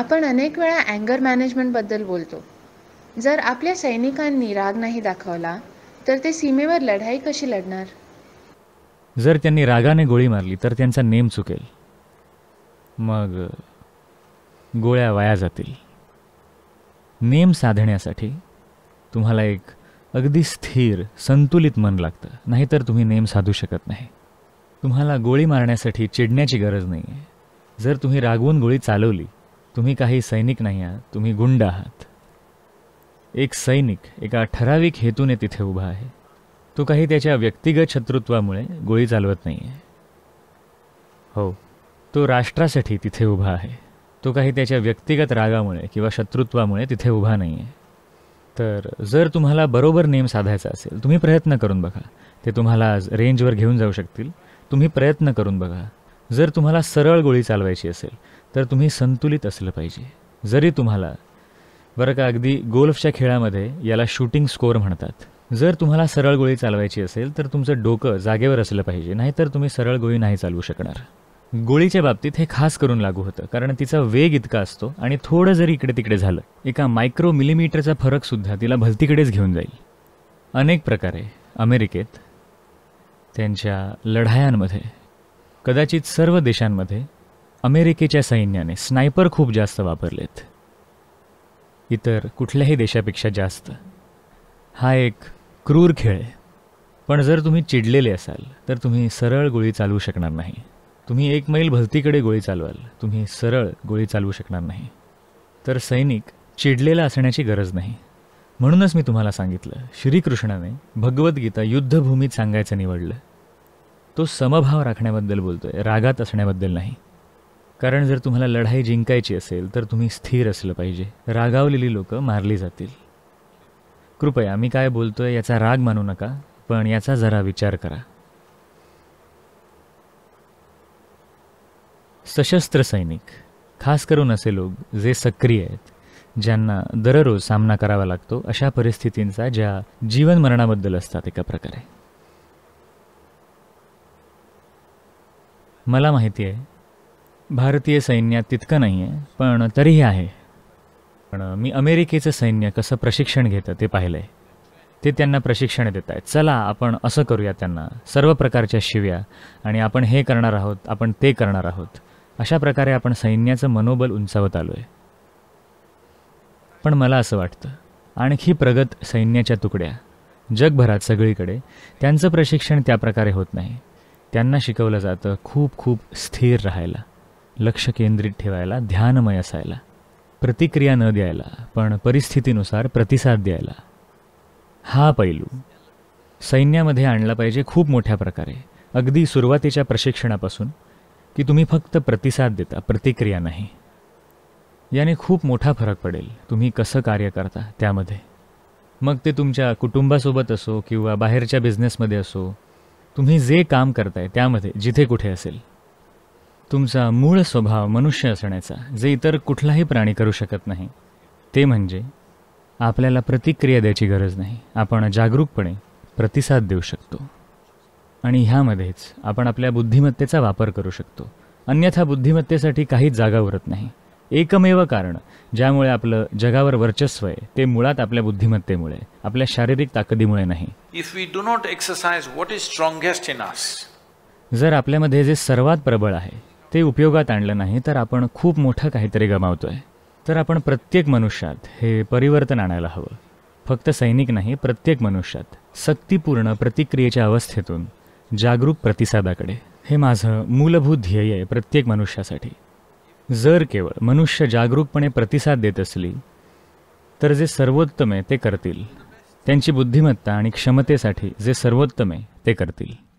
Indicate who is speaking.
Speaker 1: आपण अनेक वेळा अँगर मॅनेजमेंटबद्दल बोलतो जर आपल्या सैनिकांनी राग नाही दाखवला तर ते सीमेवर लढाई कशी लढणार जर त्यांनी रागाने गोळी मारली तर त्यांचा नेम चुकेल मग गोळ्या वाया जातील नेम साधण्यासाठी तुम्हाला एक अगदी स्थिर संतुलित मन लागतं नाहीतर तुम्ही नेम साधू शकत नाही तुम्हाला गोळी मारण्यासाठी चिडण्याची गरज नाही आहे जर तुम्ही रागवून गोळी चालवली तुम्ही काही सैनिक नाही आहात तुम्ही गुंड आहात एक सैनिक एका ठराविक हेतूने तिथे उभा आहे तो काही त्याच्या व्यक्तिगत शत्रुत्वामुळे गोळी चालवत नाही आहे हो तो राष्ट्रासाठी तिथे उभा आहे तो काही त्याच्या व्यक्तिगत रागामुळे किंवा शत्रुत्वामुळे तिथे उभा नाही आहे तर जर तुम्हाला बरोबर नेम साधायचा असेल तुम्ही प्रयत्न करून बघा ते तुम्हाला आज रेंजवर घेऊन जाऊ शकतील तुम्ही प्रयत्न करून बघा जर तुम्हाला सरळ गोळी चालवायची असेल तर तुम्ही संतुलित असलं पाहिजे जरी तुम्हाला बरं का अगदी गोल्फच्या खेळामध्ये याला शूटिंग स्कोअर म्हणतात जर तुम्हाला सरळ गोळी चालवायची असेल तर तुमचं डोकं जागेवर असलं पाहिजे नाहीतर तुम्ही सरळ गोळी नाही चालवू शकणार गोळीच्या बाबतीत हे खास करून लागू होतं कारण तिचा वेग इतका असतो आणि थोडं जरी इकडे तिकडे झालं एका मायक्रो मिलीमीटरचा फरकसुद्धा तिला भलतीकडेच घेऊन जाईल अनेक प्रकारे अमेरिकेत त्यांच्या लढायांमध्ये कदाचित सर्व देशांमध्ये अमेरिकेच्या सैन्याने स्नायपर खूप जास्त वापरलेत इतर कुठल्याही देशापेक्षा जास्त हा एक क्रूर खेळ आहे पण जर तुम्ही चिडलेले असाल तर तुम्ही सरळ गोळी चालवू शकणार नाही तुम्ही एक मैल भलतीकडे गोळी चालवाल तुम्ही सरळ गोळी चालवू शकणार नाही तर सैनिक चिडलेला असण्याची गरज नाही म्हणूनच मी तुम्हाला सांगितलं श्रीकृष्णाने भगवद्गीता युद्धभूमीत सांगायचं निवडलं तो समभाव राखण्याबद्दल बोलतोय रागात असण्याबद्दल नाही कारण जर तुम्हाला लढाई जिंकायची असेल तर तुम्ही स्थिर असलं पाहिजे रागावलेली लोकं मारली जातील कृपया मी काय बोलतोय याचा राग मानू नका पण याचा जरा विचार करा सशस्त्र सैनिक खास करून असे लोक जे सक्रिय आहेत ज्यांना दररोज सामना करावा लागतो अशा परिस्थितींचा ज्या जीवन मरणाबद्दल असतात एका प्रकारे मला माहिती आहे भारतीय सैन्यात तितकं नाही आहे पण तरीही आहे पण मी अमेरिकेचं सैन्य कसं प्रशिक्षण घेतं ते पाहिलं आहे ते त्यांना प्रशिक्षण देत आहेत चला आपण असं करूया त्यांना सर्व प्रकारच्या शिव्या आणि आपण हे करणार आहोत आपण ते करणार आहोत अशा प्रकारे आपण सैन्याचं मनोबल उंचावत आलो आहे पण मला असं वाटतं आणखी प्रगत सैन्याच्या तुकड्या जगभरात सगळीकडे त्यांचं प्रशिक्षण त्या प्रकारे होत नाही त्यांना शिकवलं जातं खूप खूप स्थिर राहायला लक्ष केंद्रित ठेवायला ध्यानमय असायला प्रतिक्रिया न द्यायला पण परिस्थितीनुसार प्रतिसाद द्यायला हा पैलू सैन्यामध्ये आणला पाहिजे खूप मोठ्या प्रकारे अगदी सुरुवातीच्या प्रशिक्षणापासून की तुम्ही फक्त प्रतिसाद देता प्रतिक्रिया नाही याने खूप मोठा फरक पडेल तुम्ही कसं कार्य करता त्यामध्ये मग ते तुमच्या कुटुंबासोबत असो किंवा बाहेरच्या बिझनेसमध्ये असो तुम्ही जे काम करताय त्यामध्ये जिथे कुठे असेल तुमचा मूळ स्वभाव मनुष्य असण्याचा जे इतर कुठलाही प्राणी करू शकत नाही ते म्हणजे आपल्याला प्रतिक्रिया द्यायची गरज नाही आपण जागरूकपणे प्रतिसाद देऊ शकतो आणि ह्यामध्येच आपण आपल्या बुद्धिमत्तेचा वापर करू शकतो अन्यथा बुद्धिमत्तेसाठी काहीच जागा उरत नाही एकमेव कारण ज्यामुळे आपलं जगावर वर्चस्व आहे ते मुळात आपल्या बुद्धिमत्तेमुळे आपल्या शारीरिक ताकदीमुळे नाही if we do not exercise what is strongest in us जर आपल्यामध्ये जे सर्वात प्रबळ आहे ते उपयोगात आणलं नाही तर आपण खूप मोठं काहीतरी गमावतो आहे तर आपण प्रत्येक मनुष्यात हे परिवर्तन आणायला हवं फक्त सैनिक नाही प्रत्येक मनुष्यात सक्तीपूर्ण प्रतिक्रियेच्या अवस्थेतून जागरूक प्रतिसादाकडे हे माझं मूलभूत ध्येय आहे प्रत्येक मनुष्यासाठी जर केवळ मनुष्य जागरूकपणे प्रतिसाद देत असली तर जे सर्वोत्तम आहे ते करतील त्यांची बुद्धिमत्ता आणि क्षमतेसाठी जे सर्वोत्तम आहे ते करतील